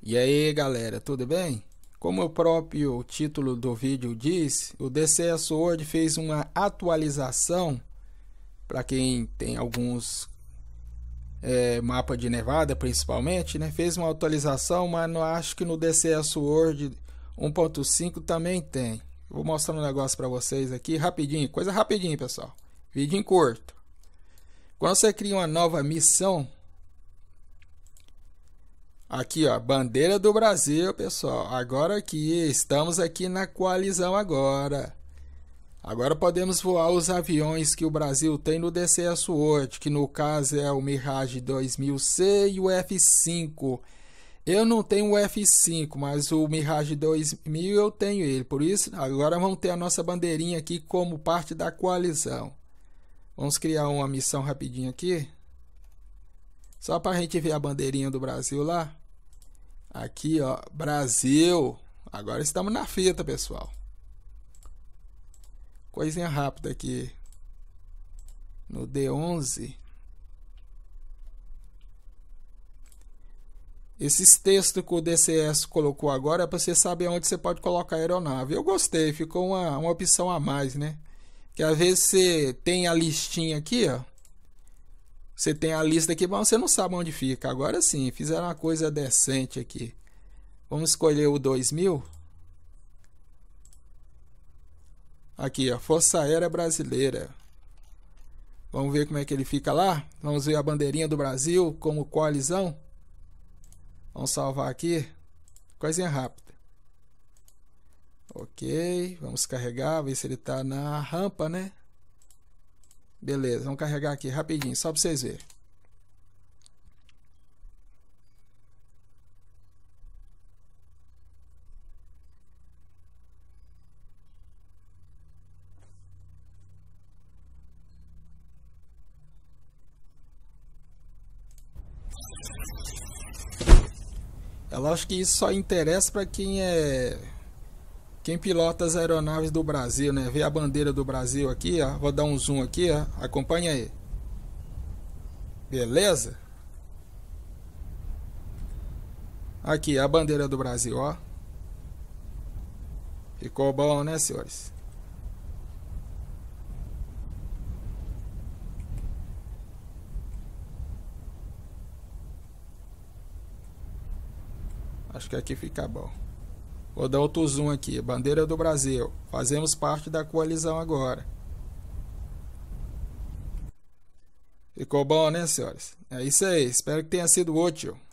E aí galera, tudo bem? Como o próprio título do vídeo diz, o DCS Word fez uma atualização para quem tem alguns é, mapa de Nevada principalmente, né? Fez uma atualização, mas não acho que no DCS Word 1.5 também tem. Vou mostrar um negócio para vocês aqui rapidinho, coisa rapidinho, pessoal. Vídeo curto. Quando você cria uma nova missão, Aqui, ó, bandeira do Brasil, pessoal. Agora aqui, estamos aqui na coalizão agora. Agora podemos voar os aviões que o Brasil tem no DCS World, que no caso é o Mirage 2000C e o F5. Eu não tenho o F5, mas o Mirage 2000 eu tenho ele. Por isso, agora vamos ter a nossa bandeirinha aqui como parte da coalizão. Vamos criar uma missão rapidinho aqui. Só para a gente ver a bandeirinha do Brasil lá. Aqui, ó, Brasil. Agora estamos na fita, pessoal. Coisinha rápida aqui. No D11. Esses textos que o DCS colocou agora é para você saber onde você pode colocar a aeronave. Eu gostei, ficou uma, uma opção a mais, né? Que às vezes você tem a listinha aqui, ó. Você tem a lista aqui, mas você não sabe onde fica. Agora sim, fizeram uma coisa decente aqui. Vamos escolher o 2000. Aqui, ó, Força Aérea Brasileira. Vamos ver como é que ele fica lá. Vamos ver a bandeirinha do Brasil como coalizão. Vamos salvar aqui. Coisinha rápida. Ok, vamos carregar, ver se ele está na rampa, né? Beleza, vamos carregar aqui rapidinho, só para vocês verem. É lógico que isso só interessa para quem é quem pilota as aeronaves do Brasil, né? Vê a bandeira do Brasil aqui, ó. Vou dar um zoom aqui, ó. Acompanha aí. Beleza? Aqui, a bandeira do Brasil, ó. Ficou bom, né, senhores? Acho que aqui fica bom. Vou dar outro zoom aqui. Bandeira do Brasil. Fazemos parte da coalizão agora. Ficou bom, né, senhores? É isso aí. Espero que tenha sido útil.